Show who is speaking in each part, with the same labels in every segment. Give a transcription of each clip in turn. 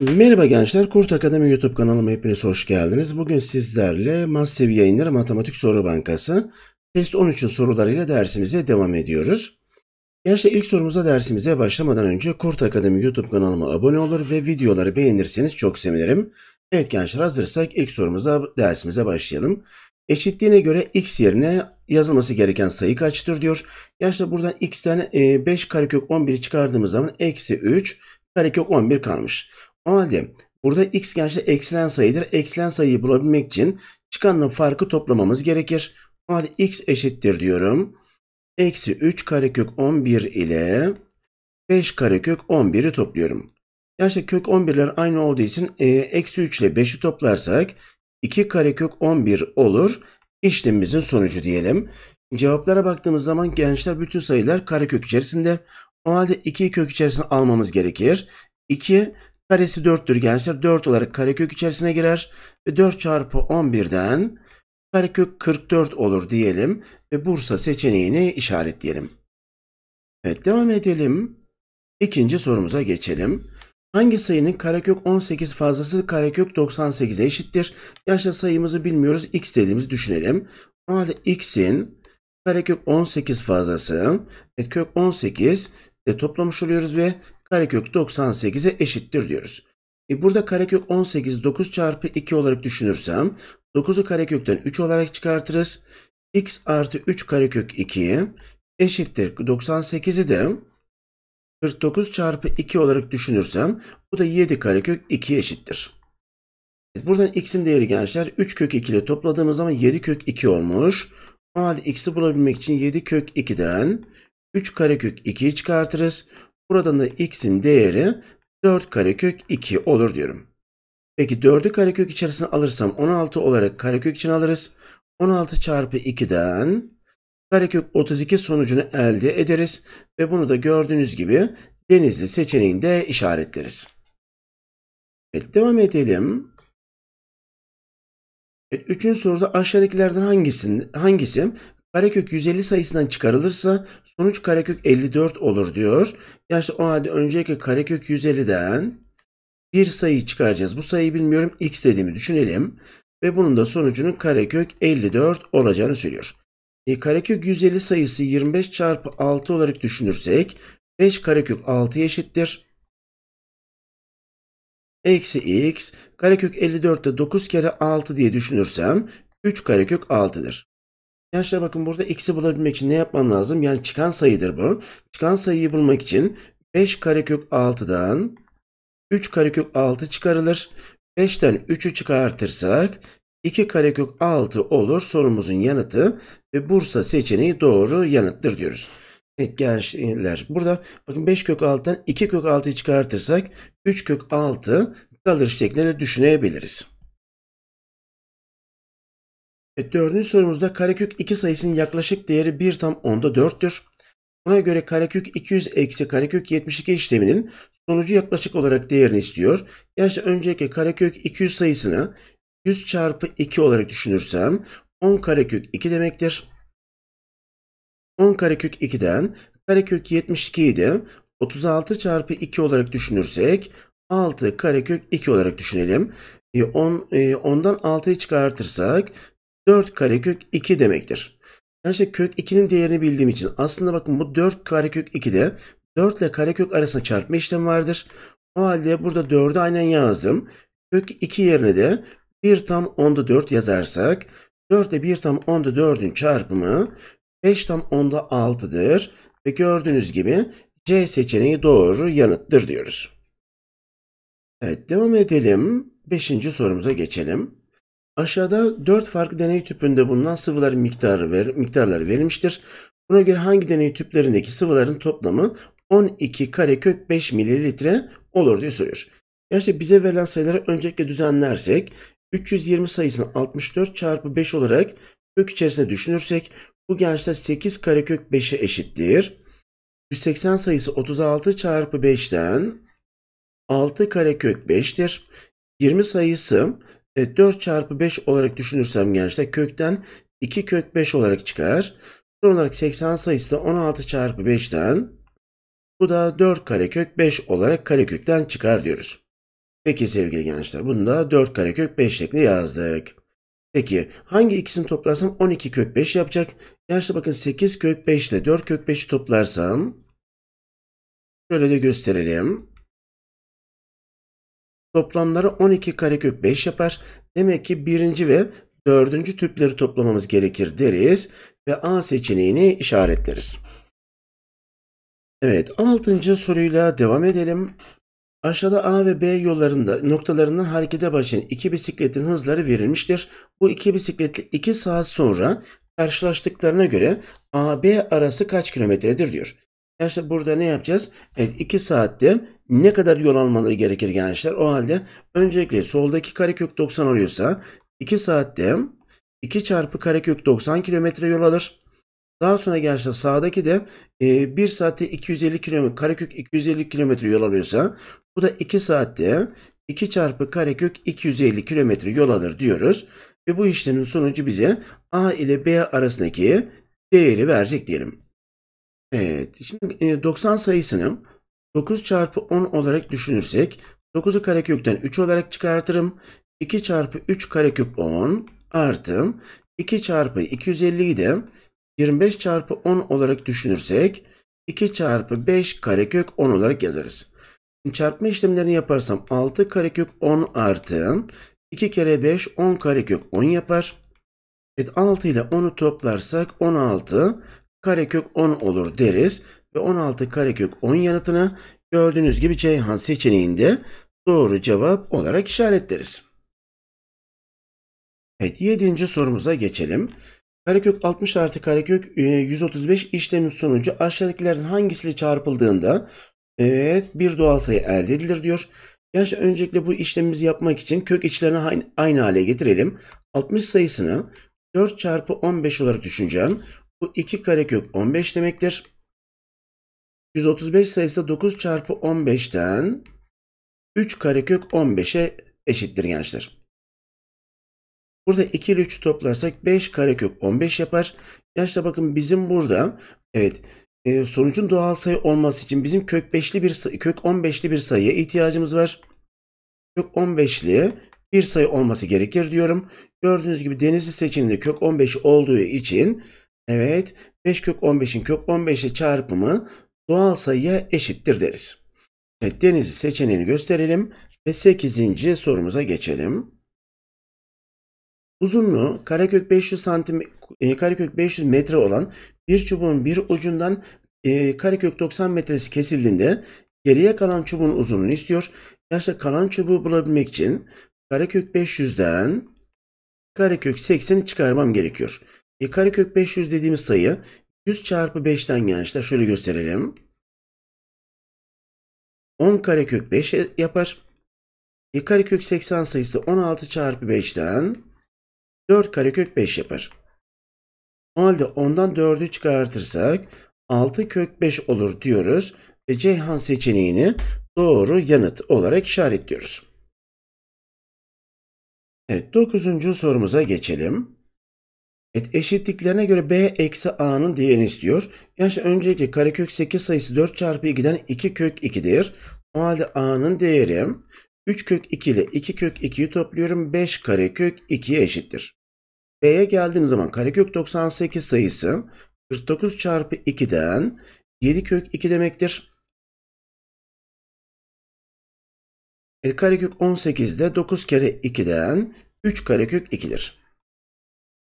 Speaker 1: Merhaba gençler, Kurt Akademi YouTube kanalıma hepiniz hoş geldiniz. Bugün sizlerle Massive Yayınları Matematik Soru Bankası Test 13'ün sorularıyla dersimize devam ediyoruz. Gençler ilk sorumuza dersimize başlamadan önce Kurt Akademi YouTube kanalıma abone olur ve videoları beğenirseniz çok sevinirim. Evet gençler hazırsak ilk sorumuza dersimize başlayalım. Eşitliğine göre x yerine yazılması gereken sayı kaçtır diyor. Yaşta buradan x'ten 5 e, karekök 11'i çıkardığımız zaman eksi 3 karekök 11 kalmış. O halde burada x gençte eksilen sayıdır. Eksilen sayıyı bulabilmek için çıkanın farkı toplamamız gerekir. O halde x eşittir diyorum. Eksi 3 karekök 11 ile 5 karekök 11'i topluyorum. Gerçi kök 11'ler aynı olduğu için e, eksi 3 ile 5'i toplarsak 2 karekök 11 olur. İşlemimizin sonucu diyelim. Cevaplara baktığımız zaman gençler bütün sayılar karekök içerisinde. O halde 2'yi kök içerisine almamız gerekir. 2 karesi 4'tür gençler. 4 olarak karekök içerisine girer. Ve 4 çarpı 11'den karekök 44 olur diyelim. Ve Bursa seçeneğini işaretleyelim. Evet devam edelim. İkinci sorumuza geçelim. Hangi sayının karekök 18 fazlası karekök 98'e eşittir? Yaşta sayımızı bilmiyoruz. X dediğimizi düşünelim. O halde X'in karekök 18 fazlası e, kök 18 e, toplamış oluyoruz ve karekök 98'e eşittir diyoruz. E, burada karekök 18 9 çarpı 2 olarak düşünürsem 9'u karekökten 3 olarak çıkartırız. X artı 3 karekök 2 eşittir 98'i de 49 çarpı 2 olarak düşünürsem bu da 7 karekök 2 eşittir. Buradan x'in değeri gençler 3 kök 2 ile topladığımız zaman 7 kök 2 olmuş. O halde x'i bulabilmek için 7 kök 2'den 3 karekök 2'yi çıkartırız. Buradan da x'in değeri 4 karekök 2 olur diyorum. Peki 4'ü karekök içerisine alırsam 16 olarak karekök için alırız. 16 çarpı 2'den Karekök 32 sonucunu elde ederiz ve bunu da gördüğünüz gibi denizli seçeneğinde işaretleriz. Evet devam edelim. Evet, üçüncü soruda aşağıdakilerden hangisin hangisi karekök 150 sayısından çıkarılırsa sonuç karekök 54 olur diyor. Ya işte o halde öncelikle karekök 150'den bir sayı çıkaracağız. Bu sayıyı bilmiyorum x dediğimi düşünelim ve bunun da sonucunun karekök 54 olacağını söylüyor e, karekök 150 sayısı 25 çarpı 6 olarak düşünürsek 5 karekök 6 eşittir. Eksi x karekök 54'te 9 kere 6 diye düşünürsem 3 karekök 6'dır. Gençler bakın burada x'i bulabilmek için ne yapman lazım? Yani çıkan sayıdır bu. Çıkan sayıyı bulmak için 5 karekök 6'dan 3 karekök 6 çıkarılır. 5'ten 3'ü çıkartırsak 2 karekök 6 olur sorumuzun yanıtı ve Bursa seçeneği doğru yanıttır diyoruz. Evet gençler burada bakın 5 kök 6'dan 2 kök 6'yı çıkartırsak 3 kök 6 kalır şeklinde düşünebiliriz. Evet, dördüncü sorumuzda karekök 2 sayısının yaklaşık değeri 1 tam 10'da 4'tür. Buna göre karekök 200 eksi karekök 72 işleminin sonucu yaklaşık olarak değerini istiyor. Gerçi öncelikle karekök 200 sayısını 100 çarpı 2 olarak düşünürsem 10 karekök 2 demektir. 10 karekök 2'den karekök 72 idi. 36 çarpı 2 olarak düşünürsek 6 karekök 2 olarak düşünelim. 10, 10'dan 6'yı çıkartırsak 4 karekök 2 demektir. Ben işte kök 2'nin değerini bildiğim için aslında bakın bu 4 karekök 2'de 4 ile karekök arasında çarpma işlemi vardır. O halde burada 4'ü aynen yazdım. Kök 2 yerine de 1 tam 10'da 4 yazarsak 4'e 1 tam 10'da 4'ün çarpımı 5 tam 10'da 6'dır ve gördüğünüz gibi C seçeneği doğru yanıttır diyoruz. Evet devam edelim. 5. sorumuza geçelim. Aşağıda 4 farklı deney tüpünde bulunan sıvıların miktarı ver, miktarları verilmiştir. Buna göre hangi deney tüplerindeki sıvıların toplamı 12 karekök 5 mililitre olur diye soruyor. Gerçi bize verilen sayıları öncelikle düzenlersek 320 sayısını 64 çarpı 5 olarak kök içerisinde düşünürsek bu gençler 8 karekök 5'e eşittir. 180 sayısı 36 çarpı 5'ten 6 karekök 5'tir. 20 sayısı 4 e, çarpı 5 olarak düşünürsem gençler kökten 2 kök 5 olarak çıkar. Son olarak 80 sayısı da 16 çarpı 5'ten bu da 4 karekök 5 olarak karekökten çıkar diyoruz. Peki sevgili gençler bunu da 4 karekök 5 şeklinde yazdık. Peki hangi ikisini toplarsam 12 kök 5 yapacak. Gençler bakın 8 kök 5 ile 4 kök 5'i toplarsam şöyle de gösterelim. Toplamları 12 karekök 5 yapar. Demek ki birinci ve dördüncü tüpleri toplamamız gerekir deriz ve A seçeneğini işaretleriz. Evet altıncı soruyla devam edelim. Aşağıda A ve B yollarında noktalarından harekete başlayan iki bisikletin hızları verilmiştir. Bu iki bisikletli 2 saat sonra karşılaştıklarına göre AB arası kaç kilometredir diyor. Gençler burada ne yapacağız? Evet 2 saatte ne kadar yol almaları gerekir gençler? O halde öncelikle soldaki karekök 90 oluyorsa 2 saatte 2 çarpı karekök 90 kilometre yol alır. Daha sonra gençler sağdaki de e, 1 saatte 250 km karekök 250 km yol alıyorsa bu da 2 saatte 2 çarpı karekök 250 km yol alır diyoruz. Ve bu işlemin sonucu bize A ile B arasındaki değeri verecek diyelim. Evet şimdi 90 e, sayısını 9 çarpı 10 olarak düşünürsek 9'u karekökten 3 olarak çıkartırım. 2 çarpı 3 karekök 10 artı 2 çarpı 250'yi de 25 çarpı 10 olarak düşünürsek 2 çarpı 5 karekök 10 olarak yazarız. çarpma işlemlerini yaparsam 6 karekök 10 artı 2 kere 5 10 karekök 10 yapar. Evet 6 ile 10'u toplarsak 16 karekök 10 olur deriz ve 16 karekök 10 yanıtını gördüğünüz gibi Ceyhan seçeneğinde doğru cevap olarak işaretleriz. Evet 7. sorumuza geçelim. Karekök 60 artı karekök 135 e, işlemin sonucu aşağıdakilerden hangisiyle çarpıldığında evet bir doğal sayı elde edilir diyor. Gerçi öncelikle bu işlemimizi yapmak için kök içlerini aynı, aynı hale getirelim. 60 sayısını 4 çarpı 15 olarak düşüneceğim. Bu 2 karekök 15 demektir. 135 sayısı da 9 çarpı 15'ten 3 karekök 15'e eşittir gençler. Burada 2 ile 3'ü toplarsak 5 karekök 15 yapar. Yaşta bakın bizim burada evet e, sonucun doğal sayı olması için bizim kök 5'li bir kök 15'li bir sayıya ihtiyacımız var. Kök 15'li bir sayı olması gerekir diyorum. Gördüğünüz gibi denizli seçeneğinde kök 15 olduğu için evet 5 kök 15'in kök 15'e çarpımı doğal sayıya eşittir deriz. Evet denizli seçeneğini gösterelim ve 8. sorumuza geçelim. Uzunluğu karekök 500 santim e, karekök 500 metre olan bir çubuğun bir ucundan e, karekök 90 metresi kesildiğinde geriye kalan çubuğun uzunluğunu istiyor. Yaşta kalan çubuğu bulabilmek için karekök 500'den karekök 80'i çıkarmam gerekiyor. E, karekök 500 dediğimiz sayı 100 çarpı 5'ten gençler şöyle gösterelim. 10 karekök 5 yapar. E, karekök 80 sayısı 16 çarpı 5'ten 4 karekök 5 yapar. O halde ondan 4'ü çıkartırsak 6 kök 5 olur diyoruz ve Ceyhan seçeneğini doğru yanıt olarak işaretliyoruz. Evet 9. sorumuza geçelim. Evet, eşitliklerine göre B eksi A'nın diğerini istiyor. Yani önceki karekök 8 sayısı 4 çarpı 2'den 2 kök 2'dir. O halde A'nın değeri 3 kök 2 ile 2 kök 2'yi topluyorum. 5 karekök 2'ye eşittir. B'ye geldiğim zaman karekök 98 sayısı 49 çarpı 2'den 7 kök 2 demektir. E, karekök 18'de 9 kere 2'den 3 karekök 2'dir.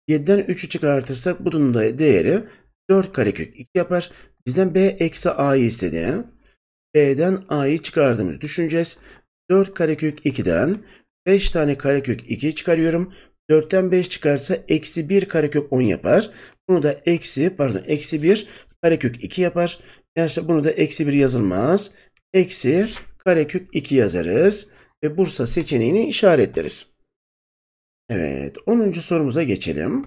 Speaker 1: 7'den 3'ü çıkartırsak bunun da değeri 4 karekök 2 yapar. Bizden b eksi a'yı istedi. b'den a'yı çıkardığımızı düşüneceğiz. 4 karekök 2'den 5 tane karekök 2 çıkarıyorum. 4'ten 5 çıkarsa eksi 1 karekök 10 yapar. Bunu da eksi pardon eksi 1 karekök 2 yapar. Gençler bunu da eksi 1 yazılmaz. Eksi karekök 2 yazarız. Ve Bursa seçeneğini işaretleriz. Evet 10. sorumuza geçelim.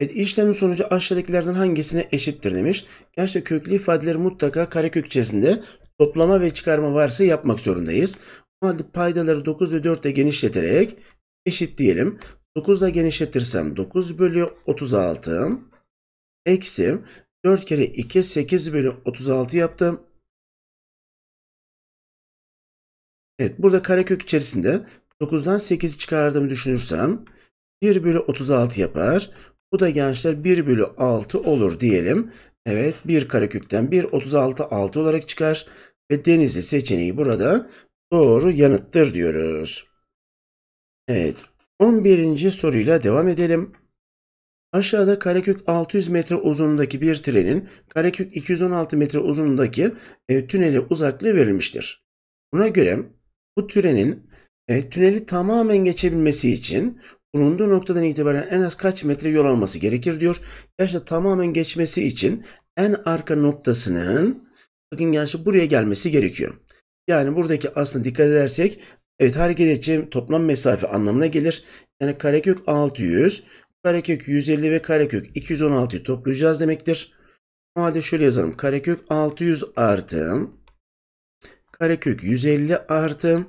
Speaker 1: Evet, işlemin sonucu aşağıdakilerden hangisine eşittir demiş. Gençler köklü ifadeleri mutlaka karekök içerisinde toplama ve çıkarma varsa yapmak zorundayız. O halde paydaları 9 ve 4 ile genişleterek eşit diyelim. 9 ile genişletirsem 9 bölü 36 eksi 4 kere 2 8 bölü 36 yaptım. Evet burada karekök içerisinde 9'dan 8 çıkardığımı düşünürsem 1 bölü 36 yapar. Bu da gençler 1 bölü 6 olur diyelim. Evet 1 karekökten 1 36 6 olarak çıkar. Ve denizli seçeneği burada doğru yanıttır diyoruz. Evet. 11. soruyla devam edelim. Aşağıda karekök 600 metre uzunluğundaki bir trenin karekök 216 metre uzunluğundaki e, tüneli uzaklığı verilmiştir. Buna göre bu trenin e, tüneli tamamen geçebilmesi için bulunduğu noktadan itibaren en az kaç metre yol alması gerekir diyor. Gerçi tamamen geçmesi için en arka noktasının bakın gerçi buraya gelmesi gerekiyor. Yani buradaki aslında dikkat edersek Evet hareket edeceğim toplam mesafe anlamına gelir. Yani karekök 600, karekök 150 ve karekök 216'yı toplayacağız demektir. O halde şöyle yazalım. Karekök 600 artı karekök 150 artı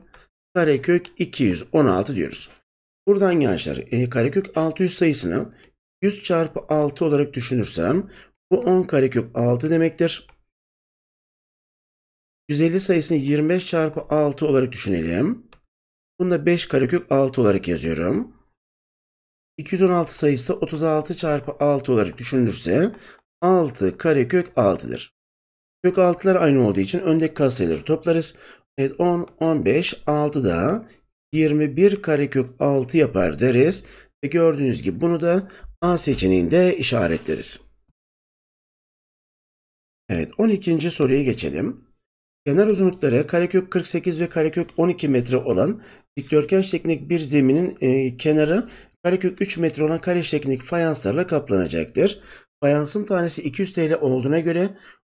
Speaker 1: karekök 216 diyoruz. Buradan gençler e, karekök 600 sayısını 100 çarpı 6 olarak düşünürsem bu 10 karekök 6 demektir. 150 sayısını 25 çarpı 6 olarak düşünelim. Bunu da 5 karekök 6 olarak yazıyorum. 216 sayısı 36 çarpı 6 olarak düşünülürse 6 karekök 6'dır. Kök 6'lar aynı olduğu için öndeki katsayıları toplarız. Evet 10, 15, 6 da 21 karekök 6 yapar deriz. Ve gördüğünüz gibi bunu da A seçeneğinde işaretleriz. Evet 12. soruya geçelim. Kenar uzunlukları karekök 48 ve karekök 12 metre olan dikdörtgen şeklindeki bir zeminin e, kenarı karekök 3 metre olan kare şeklindeki fayanslarla kaplanacaktır. Fayansın tanesi 200 TL olduğuna göre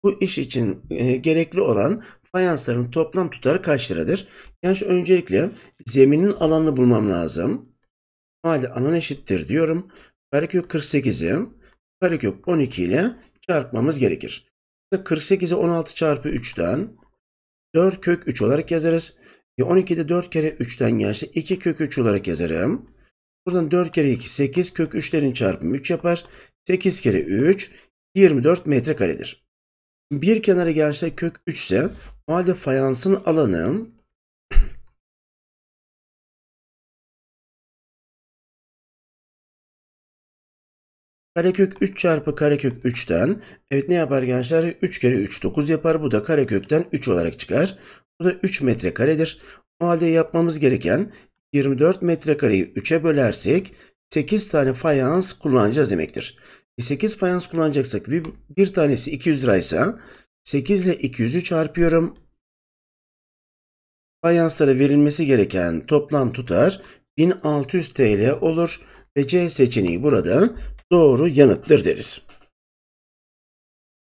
Speaker 1: bu iş için e, gerekli olan fayansların toplam tutarı kaç liradır? Yani öncelikle zeminin alanını bulmam lazım. Hali alan eşittir diyorum. Karekök 48'i karekök 12 ile çarpmamız gerekir. 48'i 16 çarpı 3'ten 4 kök 3 olarak yazarız. E 12'de 4 kere 3'ten gelirse 2 kök 3 olarak yazarım. Buradan 4 kere 2 8 kök 3'lerin çarpımı 3 yapar. 8 kere 3 24 metrekaredir. Bir kenara gelse kök 3 ise o halde fayansın alanı Karekök 3 çarpı karekök 3'ten evet ne yapar gençler? 3 kere 3 9 yapar. Bu da karekökten 3 olarak çıkar. Bu da 3 metrekaredir. O halde yapmamız gereken 24 metrekareyi 3'e bölersek 8 tane fayans kullanacağız demektir. 8 e fayans kullanacaksak bir, bir tanesi 200 liraysa 8 ile 200'ü çarpıyorum. Fayanslara verilmesi gereken toplam tutar 1600 TL olur ve C seçeneği burada doğru yanıttır deriz.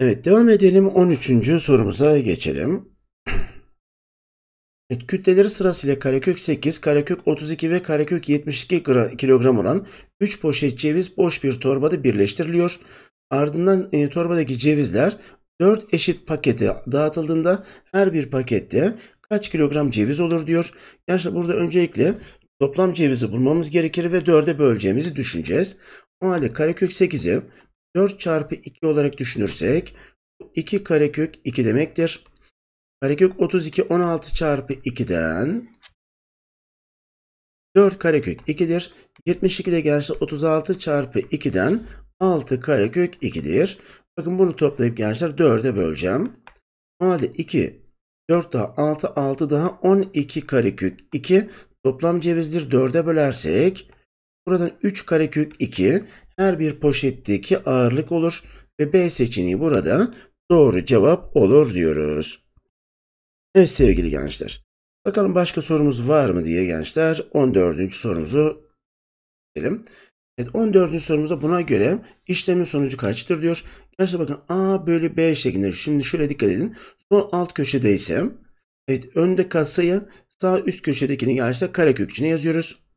Speaker 1: Evet devam edelim 13. sorumuza geçelim. Evet, kütleleri sırasıyla karekök 8, karekök 32 ve karekök 72 kilogram olan 3 poşet ceviz boş bir torbada birleştiriliyor. Ardından e, torbadaki cevizler 4 eşit pakete dağıtıldığında her bir pakette kaç kilogram ceviz olur diyor. Yani burada öncelikle toplam cevizi bulmamız gerekir ve 4'e böleceğimizi düşüneceğiz. O halde karekök 8'i 4 çarpı 2 olarak düşünürsek 2 karekök 2 demektir. Karekök 32 16 çarpı 2'den 4 karekök 2'dir. 72 de gençler 36 çarpı 2'den 6 karekök 2'dir. Bakın bunu toplayıp gençler 4'e böleceğim. O halde 2 4 daha 6 6 daha 12 karekök 2 toplam cevizdir 4'e bölersek Buradan 3 karekök 2 her bir poşetteki ağırlık olur ve B seçeneği burada doğru cevap olur diyoruz. Evet sevgili gençler. Bakalım başka sorumuz var mı diye gençler 14. sorumuzu edelim. Evet 14. sorumuzda buna göre işlemin sonucu kaçtır diyor. Gençler bakın A bölü B şeklinde. Şimdi şöyle dikkat edin. Son alt köşede evet önde kasayı sağ üst köşedekini gençler karekökçüne yazıyoruz.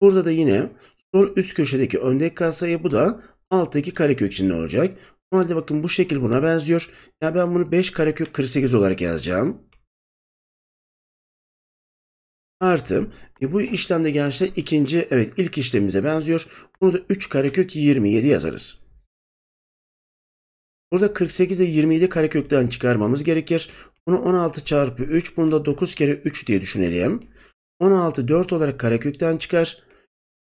Speaker 1: Burada da yine sol üst köşedeki öndeki katsayı bu da alttaki karekök içinde olacak. O halde bakın bu şekil buna benziyor. Ya ben bunu 5 karekök 48 olarak yazacağım. Artı e, bu işlemde gençler ikinci evet ilk işlemimize benziyor. Bunu da 3 karekök 27 yazarız. Burada 48 ile 27 karekökten çıkarmamız gerekir. Bunu 16 çarpı 3 bunu da 9 kere 3 diye düşünelim. 16 4 olarak karekökten çıkar.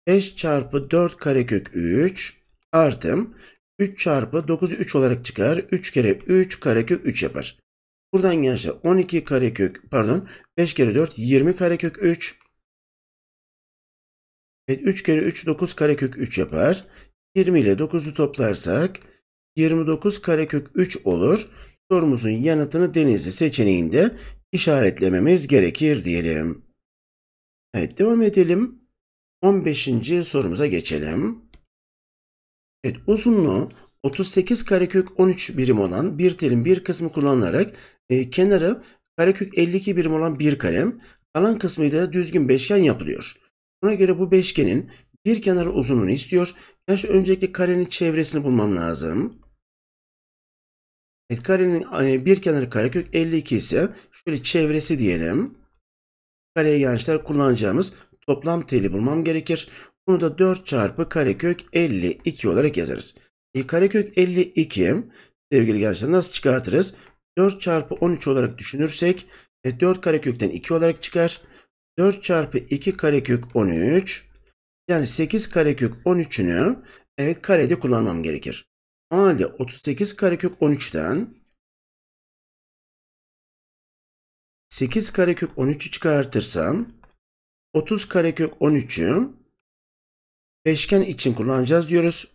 Speaker 1: 5 çarpı 4 karekök 3 artım 3 çarpı 9 3 olarak çıkar. 3 kere 3 karekök 3 yapar. Buradan gençler 12 karekök pardon 5 kere 4 20 karekök 3. Evet 3 kere 3 9 karekök 3 yapar. 20 ile 9'u toplarsak 29 karekök 3 olur. Sorumuzun yanıtını denizli seçeneğinde işaretlememiz gerekir diyelim. Evet devam edelim. 15. sorumuza geçelim. Evet, uzunluğu 38 karekök 13 birim olan bir telin bir kısmı kullanılarak e, kenarı karekök 52 birim olan bir kalem, kalan kısmı da düzgün beşgen yapılıyor. Buna göre bu beşgenin bir kenarı uzunluğunu istiyor. Yani şu öncelikle karenin çevresini bulmam lazım. Evet, karenin e, bir kenarı karekök 52 ise şöyle çevresi diyelim. Kareye gençler kullanacağımız Toplam teli bulmam gerekir. Bunu da 4 çarpı karekök 52 olarak yazarız. E, karekök 52 sevgili gençler nasıl çıkartırız? 4 çarpı 13 olarak düşünürsek e, 4 karekökten 2 olarak çıkar. 4 çarpı 2 karekök 13 yani 8 karekök 13'ünü evet karede kullanmam gerekir. O halde 38 karekök 13'ten 8 karekök 13'ü çıkartırsam 30 karekök 13'ü beşgen için kullanacağız diyoruz.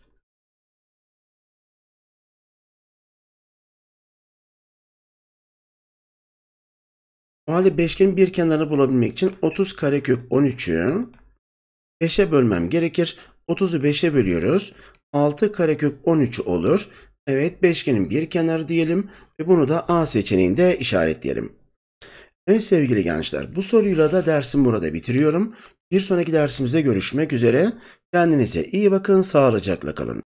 Speaker 1: O halde beşgenin bir kenarını bulabilmek için 30 karekök 13'ü 5'e bölmem gerekir. 30'u 5'e bölüyoruz. 6 karekök 13 olur. Evet beşgenin bir kenarı diyelim ve bunu da A seçeneğinde işaretleyelim. Evet sevgili gençler bu soruyla da dersim burada bitiriyorum. Bir sonraki dersimizde görüşmek üzere. Kendinize iyi bakın sağlıcakla kalın.